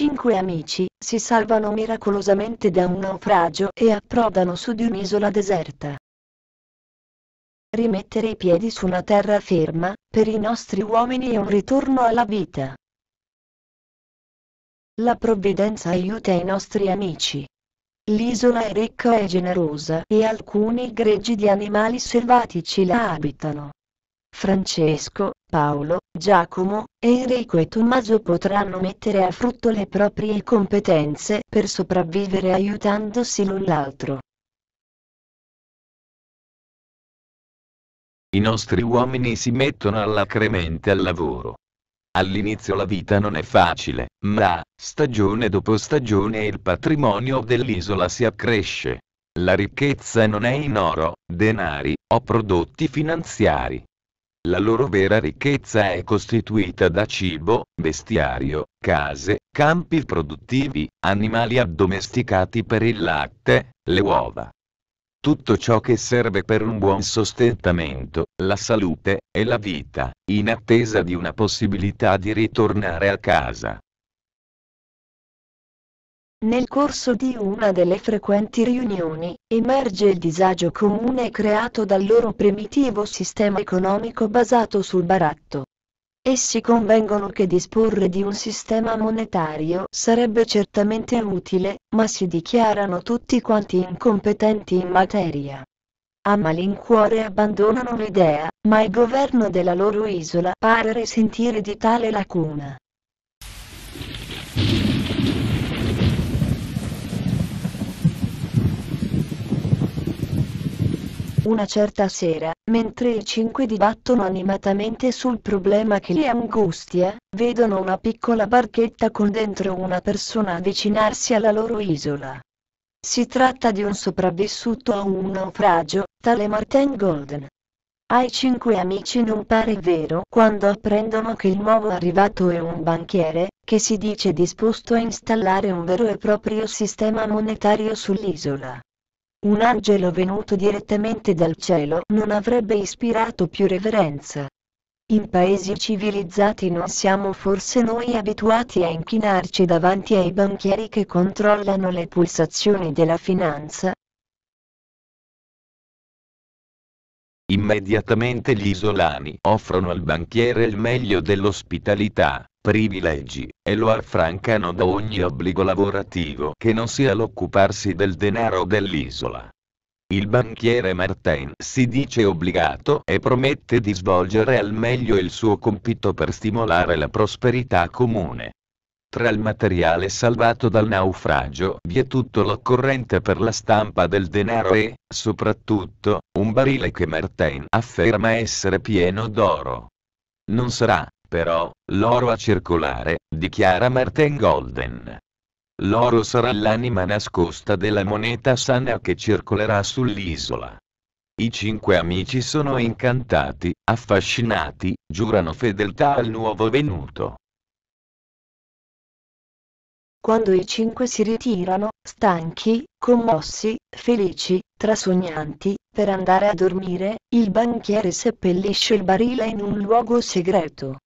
Cinque amici, si salvano miracolosamente da un naufragio e approdano su di un'isola deserta. Rimettere i piedi su una terra ferma, per i nostri uomini è un ritorno alla vita. La provvidenza aiuta i nostri amici. L'isola è ricca e generosa e alcuni greggi di animali selvatici la abitano. Francesco, Paolo, Giacomo, Enrico e Tommaso potranno mettere a frutto le proprie competenze per sopravvivere aiutandosi l'un l'altro. I nostri uomini si mettono allacremente al lavoro. All'inizio la vita non è facile, ma, stagione dopo stagione il patrimonio dell'isola si accresce. La ricchezza non è in oro, denari, o prodotti finanziari, la loro vera ricchezza è costituita da cibo, bestiario, case, campi produttivi, animali addomesticati per il latte, le uova. Tutto ciò che serve per un buon sostentamento, la salute e la vita, in attesa di una possibilità di ritornare a casa. Nel corso di una delle frequenti riunioni, emerge il disagio comune creato dal loro primitivo sistema economico basato sul baratto. Essi convengono che disporre di un sistema monetario sarebbe certamente utile, ma si dichiarano tutti quanti incompetenti in materia. A malincuore abbandonano l'idea, ma il governo della loro isola pare risentire di tale lacuna. Una certa sera, mentre i cinque dibattono animatamente sul problema che li angustia, vedono una piccola barchetta con dentro una persona avvicinarsi alla loro isola. Si tratta di un sopravvissuto a un naufragio, tale Martin Golden. Ai cinque amici non pare vero quando apprendono che il nuovo arrivato è un banchiere, che si dice disposto a installare un vero e proprio sistema monetario sull'isola. Un angelo venuto direttamente dal cielo non avrebbe ispirato più reverenza. In paesi civilizzati non siamo forse noi abituati a inchinarci davanti ai banchieri che controllano le pulsazioni della finanza? Immediatamente gli isolani offrono al banchiere il meglio dell'ospitalità privilegi, e lo affrancano da ogni obbligo lavorativo che non sia l'occuparsi del denaro dell'isola. Il banchiere Martin si dice obbligato e promette di svolgere al meglio il suo compito per stimolare la prosperità comune. Tra il materiale salvato dal naufragio vi è tutto l'occorrente per la stampa del denaro e, soprattutto, un barile che Martin afferma essere pieno d'oro. Non sarà però, l'oro a circolare, dichiara Martin Golden. L'oro sarà l'anima nascosta della moneta sana che circolerà sull'isola. I cinque amici sono incantati, affascinati, giurano fedeltà al nuovo venuto. Quando i cinque si ritirano, stanchi, commossi, felici, trasognanti, per andare a dormire, il banchiere seppellisce il barile in un luogo segreto.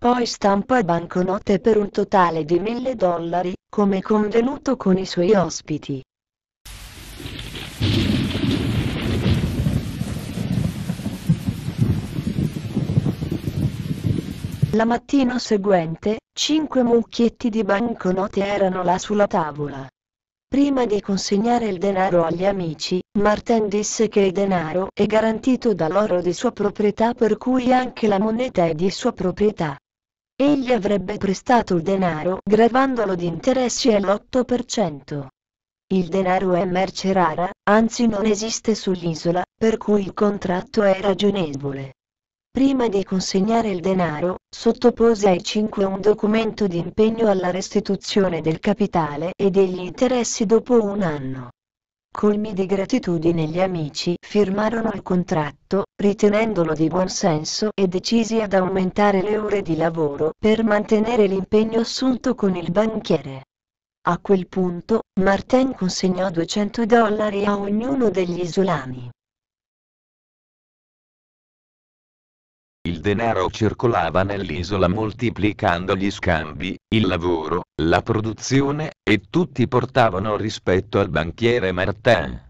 Poi stampa banconote per un totale di 1000 dollari, come convenuto con i suoi ospiti. La mattina seguente, cinque mucchietti di banconote erano là sulla tavola. Prima di consegnare il denaro agli amici, Martin disse che il denaro è garantito dall'oro di sua proprietà per cui anche la moneta è di sua proprietà. Egli avrebbe prestato il denaro gravandolo di interessi all'8%. Il denaro è merce rara, anzi non esiste sull'isola, per cui il contratto è ragionevole. Prima di consegnare il denaro, sottopose ai cinque un documento di impegno alla restituzione del capitale e degli interessi dopo un anno colmi di gratitudine gli amici firmarono il contratto, ritenendolo di buon senso e decisi ad aumentare le ore di lavoro per mantenere l'impegno assunto con il banchiere. A quel punto, Martin consegnò 200 dollari a ognuno degli isolani. il denaro circolava nell'isola moltiplicando gli scambi, il lavoro, la produzione, e tutti portavano rispetto al banchiere Martin.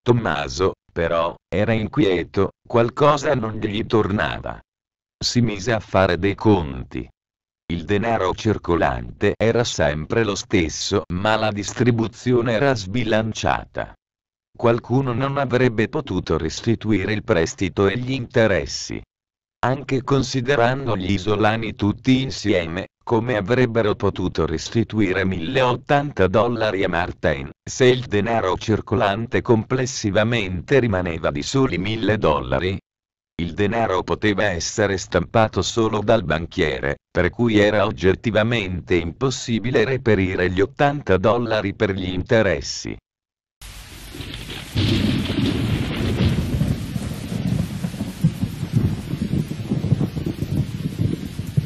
Tommaso, però, era inquieto, qualcosa non gli tornava. Si mise a fare dei conti. Il denaro circolante era sempre lo stesso, ma la distribuzione era sbilanciata. Qualcuno non avrebbe potuto restituire il prestito e gli interessi anche considerando gli isolani tutti insieme, come avrebbero potuto restituire 1080 dollari a Martin, se il denaro circolante complessivamente rimaneva di soli 1000 dollari? Il denaro poteva essere stampato solo dal banchiere, per cui era oggettivamente impossibile reperire gli 80 dollari per gli interessi.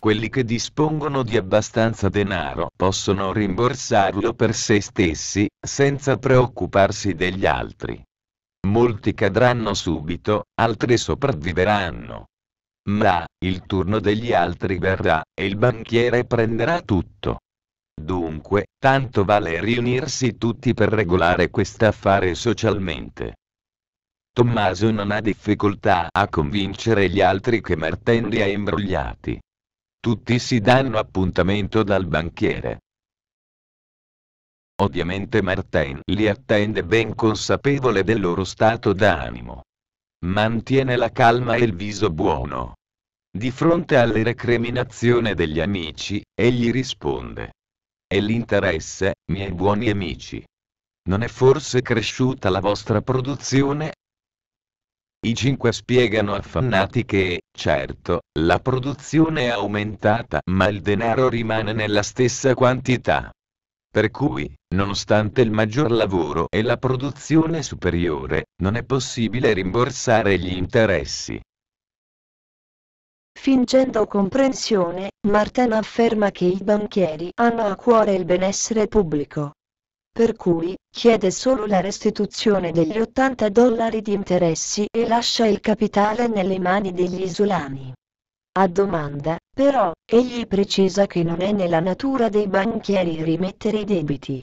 quelli che dispongono di abbastanza denaro possono rimborsarlo per se stessi, senza preoccuparsi degli altri. Molti cadranno subito, altri sopravviveranno. Ma, il turno degli altri verrà, e il banchiere prenderà tutto. Dunque, tanto vale riunirsi tutti per regolare quest'affare socialmente. Tommaso non ha difficoltà a convincere gli altri che Martelli ha imbrogliati. Tutti si danno appuntamento dal banchiere. Ovviamente Martin li attende ben consapevole del loro stato d'animo. Mantiene la calma e il viso buono. Di fronte alle recriminazioni degli amici, egli risponde. E l'interesse, miei buoni amici. Non è forse cresciuta la vostra produzione? I cinque spiegano affannati che, certo, la produzione è aumentata ma il denaro rimane nella stessa quantità. Per cui, nonostante il maggior lavoro e la produzione superiore, non è possibile rimborsare gli interessi. Fingendo comprensione, Martin afferma che i banchieri hanno a cuore il benessere pubblico per cui chiede solo la restituzione degli 80 dollari di interessi e lascia il capitale nelle mani degli isolani. A domanda, però, egli precisa che non è nella natura dei banchieri rimettere i debiti.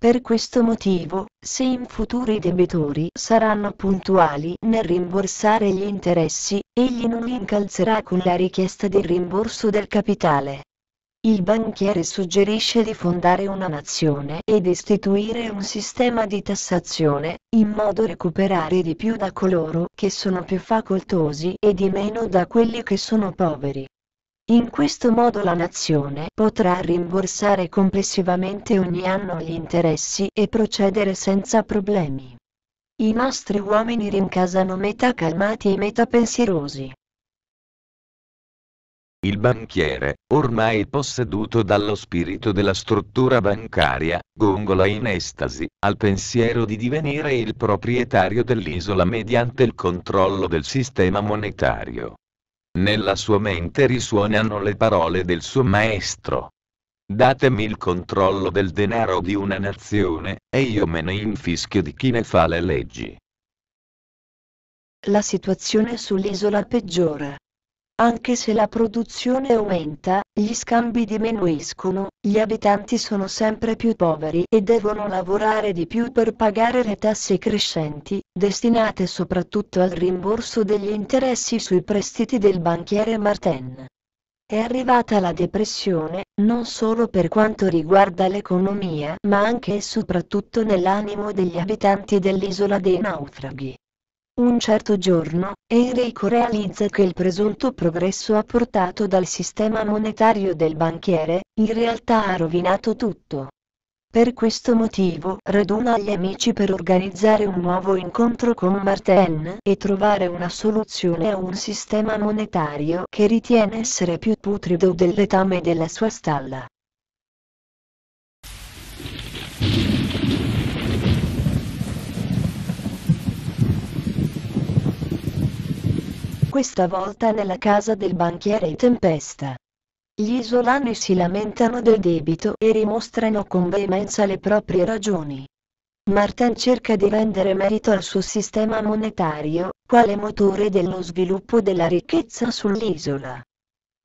Per questo motivo, se in futuro i debitori saranno puntuali nel rimborsare gli interessi, egli non li incalzerà con la richiesta di rimborso del capitale il banchiere suggerisce di fondare una nazione ed istituire un sistema di tassazione, in modo recuperare di più da coloro che sono più facoltosi e di meno da quelli che sono poveri. In questo modo la nazione potrà rimborsare complessivamente ogni anno gli interessi e procedere senza problemi. I nostri uomini rincasano metà calmati e metà pensierosi. Il banchiere, ormai posseduto dallo spirito della struttura bancaria, gongola in estasi, al pensiero di divenire il proprietario dell'isola mediante il controllo del sistema monetario. Nella sua mente risuonano le parole del suo maestro. Datemi il controllo del denaro di una nazione, e io me ne infischio di chi ne fa le leggi. La situazione sull'isola peggiora. Anche se la produzione aumenta, gli scambi diminuiscono, gli abitanti sono sempre più poveri e devono lavorare di più per pagare le tasse crescenti, destinate soprattutto al rimborso degli interessi sui prestiti del banchiere Martin. È arrivata la depressione, non solo per quanto riguarda l'economia, ma anche e soprattutto nell'animo degli abitanti dell'isola dei naufraghi. Un certo giorno, Enrico realizza che il presunto progresso apportato dal sistema monetario del banchiere, in realtà ha rovinato tutto. Per questo motivo raduna gli amici per organizzare un nuovo incontro con Martin e trovare una soluzione a un sistema monetario che ritiene essere più putrido del letame della sua stalla. questa volta nella casa del banchiere Tempesta. Gli isolani si lamentano del debito e rimostrano con veemenza le proprie ragioni. Martin cerca di rendere merito al suo sistema monetario, quale motore dello sviluppo della ricchezza sull'isola.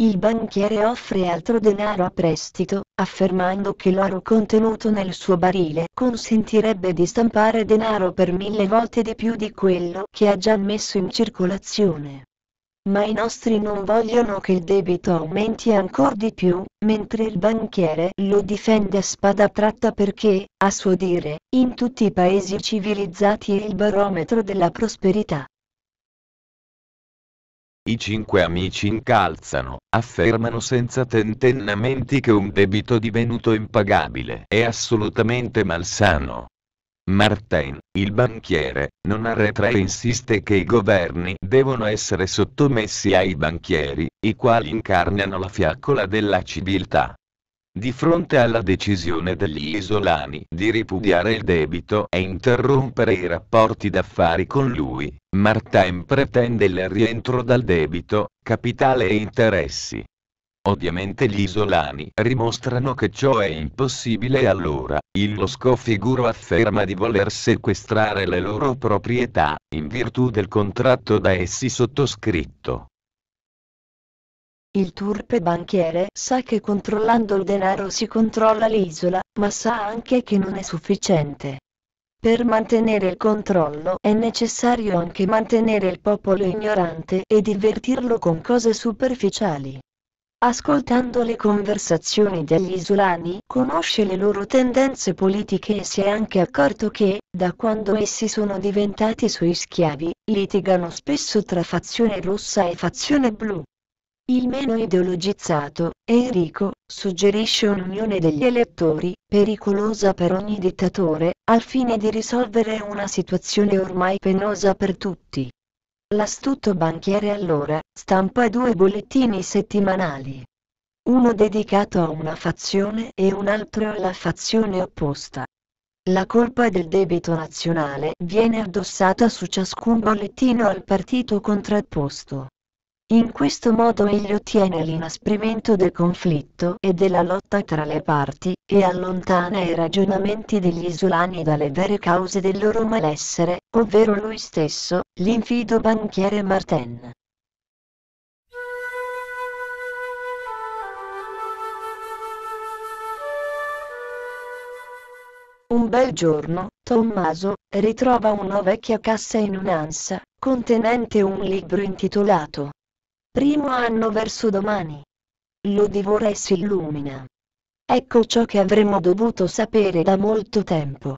Il banchiere offre altro denaro a prestito, affermando che l'oro contenuto nel suo barile consentirebbe di stampare denaro per mille volte di più di quello che ha già messo in circolazione ma i nostri non vogliono che il debito aumenti ancora di più, mentre il banchiere lo difende a spada tratta perché, a suo dire, in tutti i paesi civilizzati è il barometro della prosperità. I cinque amici incalzano, affermano senza tentennamenti che un debito divenuto impagabile è assolutamente malsano, Martin, il banchiere, non arretra e insiste che i governi devono essere sottomessi ai banchieri, i quali incarnano la fiaccola della civiltà. Di fronte alla decisione degli isolani di ripudiare il debito e interrompere i rapporti d'affari con lui, Martin pretende il rientro dal debito, capitale e interessi, Ovviamente gli isolani rimostrano che ciò è impossibile e allora, il Losco Figuro afferma di voler sequestrare le loro proprietà, in virtù del contratto da essi sottoscritto. Il turpe banchiere sa che controllando il denaro si controlla l'isola, ma sa anche che non è sufficiente. Per mantenere il controllo è necessario anche mantenere il popolo ignorante e divertirlo con cose superficiali. Ascoltando le conversazioni degli isolani conosce le loro tendenze politiche e si è anche accorto che, da quando essi sono diventati suoi schiavi, litigano spesso tra fazione rossa e fazione blu. Il meno ideologizzato, Enrico, suggerisce un'unione degli elettori, pericolosa per ogni dittatore, al fine di risolvere una situazione ormai penosa per tutti. L'astuto banchiere allora, stampa due bollettini settimanali. Uno dedicato a una fazione e un altro alla fazione opposta. La colpa del debito nazionale viene addossata su ciascun bollettino al partito contrapposto. In questo modo egli ottiene l'inasprimento del conflitto e della lotta tra le parti, e allontana i ragionamenti degli isolani dalle vere cause del loro malessere, ovvero lui stesso, l'infido banchiere Martin. Un bel giorno, Tommaso ritrova una vecchia cassa in un'ansa, contenente un libro intitolato primo anno verso domani. Lo divora e si illumina. Ecco ciò che avremmo dovuto sapere da molto tempo.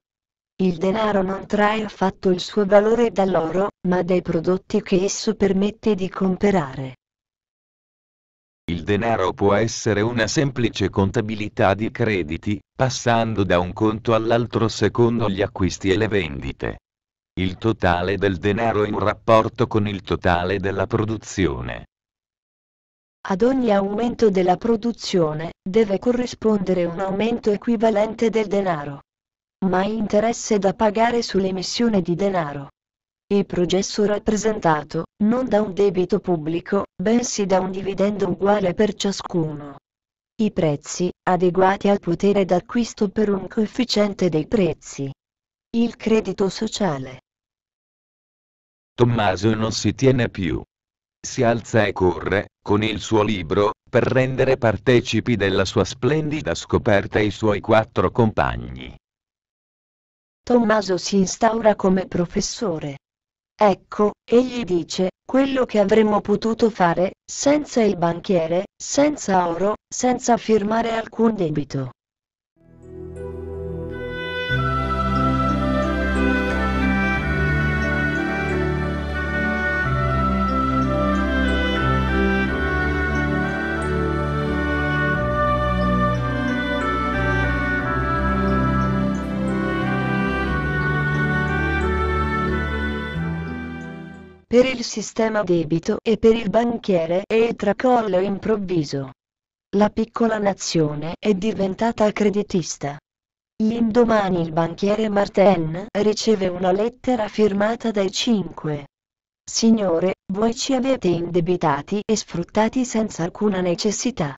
Il denaro non trae affatto il suo valore dall'oro, ma dai prodotti che esso permette di comprare. Il denaro può essere una semplice contabilità di crediti, passando da un conto all'altro secondo gli acquisti e le vendite. Il totale del denaro in rapporto con il totale della produzione. Ad ogni aumento della produzione, deve corrispondere un aumento equivalente del denaro. Ma interesse da pagare sull'emissione di denaro. Il processo rappresentato, non da un debito pubblico, bensì da un dividendo uguale per ciascuno. I prezzi, adeguati al potere d'acquisto per un coefficiente dei prezzi. Il credito sociale. Tommaso non si tiene più si alza e corre, con il suo libro, per rendere partecipi della sua splendida scoperta i suoi quattro compagni. Tommaso si instaura come professore. Ecco, egli dice, quello che avremmo potuto fare, senza il banchiere, senza oro, senza firmare alcun debito. per il sistema debito e per il banchiere è il tracollo improvviso. La piccola nazione è diventata creditista. L'indomani il banchiere Martin riceve una lettera firmata dai cinque. Signore, voi ci avete indebitati e sfruttati senza alcuna necessità.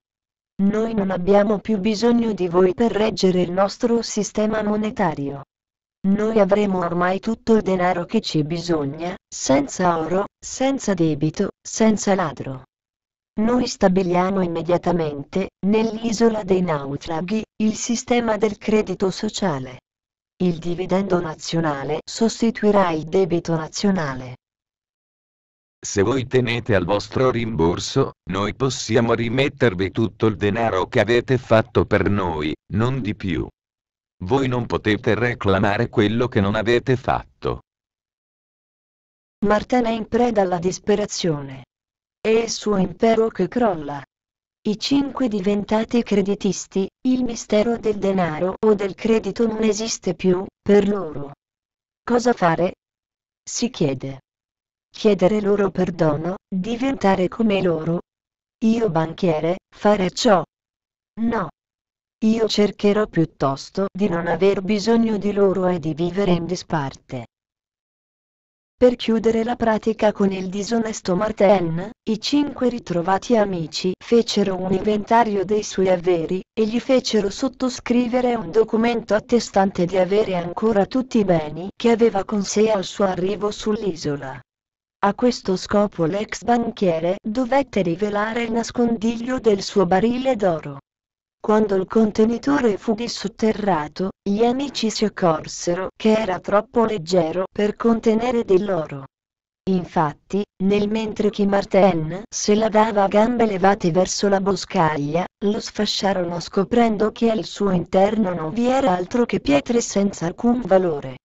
Noi non abbiamo più bisogno di voi per reggere il nostro sistema monetario. Noi avremo ormai tutto il denaro che ci bisogna, senza oro, senza debito, senza ladro. Noi stabiliamo immediatamente, nell'isola dei naufraghi, il sistema del credito sociale. Il dividendo nazionale sostituirà il debito nazionale. Se voi tenete al vostro rimborso, noi possiamo rimettervi tutto il denaro che avete fatto per noi, non di più. Voi non potete reclamare quello che non avete fatto. Marten è in preda alla disperazione. È il suo impero che crolla. I cinque diventati creditisti, il mistero del denaro o del credito non esiste più, per loro. Cosa fare? Si chiede. Chiedere loro perdono, diventare come loro. Io banchiere, fare ciò. No. Io cercherò piuttosto di non aver bisogno di loro e di vivere in disparte. Per chiudere la pratica con il disonesto Martin, i cinque ritrovati amici fecero un inventario dei suoi averi, e gli fecero sottoscrivere un documento attestante di avere ancora tutti i beni che aveva con sé al suo arrivo sull'isola. A questo scopo l'ex banchiere dovette rivelare il nascondiglio del suo barile d'oro. Quando il contenitore fu disotterrato, gli amici si accorsero che era troppo leggero per contenere dell'oro. Infatti, nel mentre che Martin se la dava a gambe levate verso la boscaglia, lo sfasciarono scoprendo che al suo interno non vi era altro che pietre senza alcun valore.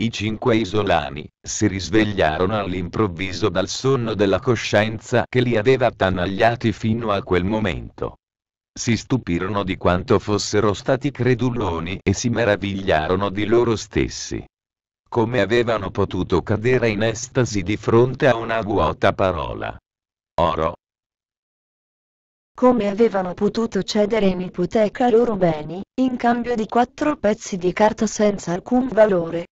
I cinque isolani si risvegliarono all'improvviso dal sonno della coscienza che li aveva attanagliati fino a quel momento si stupirono di quanto fossero stati creduloni e si meravigliarono di loro stessi. Come avevano potuto cadere in estasi di fronte a una vuota parola. Oro. Come avevano potuto cedere in ipoteca i loro beni, in cambio di quattro pezzi di carta senza alcun valore,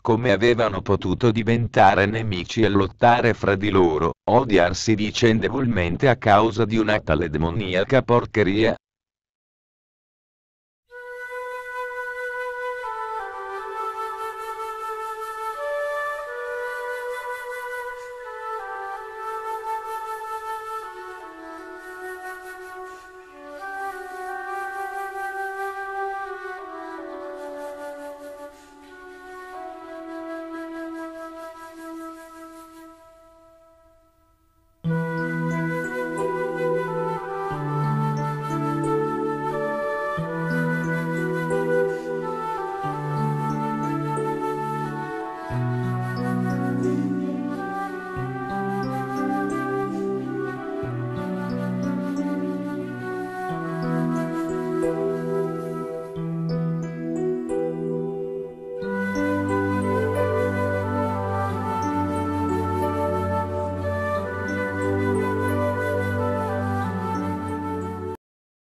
come avevano potuto diventare nemici e lottare fra di loro, odiarsi vicendevolmente a causa di una tale demoniaca porcheria,